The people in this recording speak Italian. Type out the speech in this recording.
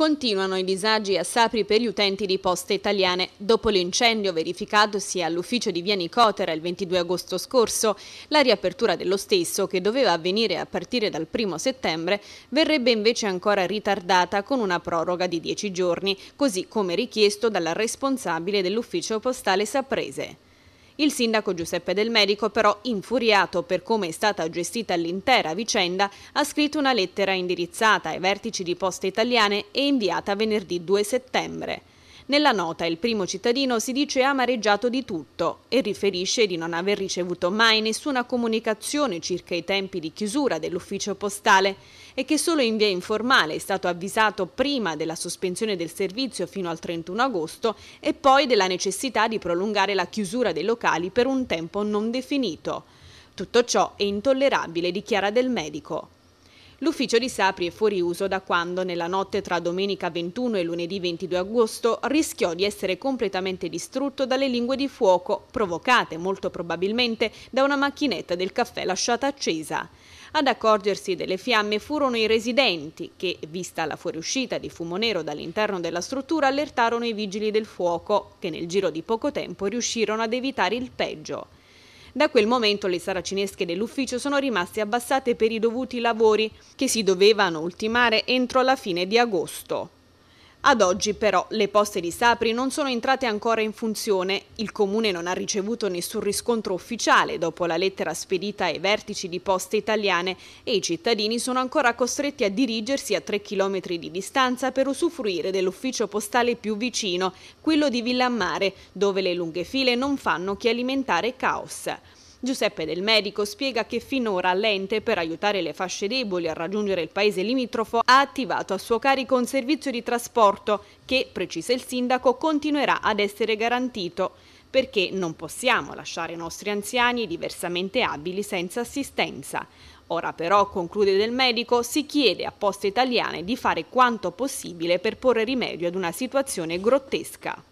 Continuano i disagi a Sapri per gli utenti di poste italiane. Dopo l'incendio verificatosi all'ufficio di via Nicotera il 22 agosto scorso, la riapertura dello stesso, che doveva avvenire a partire dal 1 settembre, verrebbe invece ancora ritardata con una proroga di 10 giorni, così come richiesto dalla responsabile dell'ufficio postale saprese. Il sindaco Giuseppe Del Medico però, infuriato per come è stata gestita l'intera vicenda, ha scritto una lettera indirizzata ai vertici di Poste Italiane e inviata venerdì 2 settembre. Nella nota il primo cittadino si dice amareggiato di tutto e riferisce di non aver ricevuto mai nessuna comunicazione circa i tempi di chiusura dell'ufficio postale e che solo in via informale è stato avvisato prima della sospensione del servizio fino al 31 agosto e poi della necessità di prolungare la chiusura dei locali per un tempo non definito. Tutto ciò è intollerabile, dichiara del medico. L'ufficio di Sapri è fuori uso da quando, nella notte tra domenica 21 e lunedì 22 agosto, rischiò di essere completamente distrutto dalle lingue di fuoco, provocate molto probabilmente da una macchinetta del caffè lasciata accesa. Ad accorgersi delle fiamme furono i residenti che, vista la fuoriuscita di fumo nero dall'interno della struttura, allertarono i vigili del fuoco, che nel giro di poco tempo riuscirono ad evitare il peggio. Da quel momento le saracinesche dell'ufficio sono rimaste abbassate per i dovuti lavori che si dovevano ultimare entro la fine di agosto. Ad oggi però le poste di Sapri non sono entrate ancora in funzione, il comune non ha ricevuto nessun riscontro ufficiale dopo la lettera spedita ai vertici di poste italiane e i cittadini sono ancora costretti a dirigersi a 3 km di distanza per usufruire dell'ufficio postale più vicino, quello di Villammare, dove le lunghe file non fanno che alimentare caos. Giuseppe Del Medico spiega che finora l'ente, per aiutare le fasce deboli a raggiungere il paese limitrofo, ha attivato a suo carico un servizio di trasporto che, precisa il sindaco, continuerà ad essere garantito perché non possiamo lasciare i nostri anziani diversamente abili senza assistenza. Ora però, conclude del medico, si chiede a Poste Italiane di fare quanto possibile per porre rimedio ad una situazione grottesca.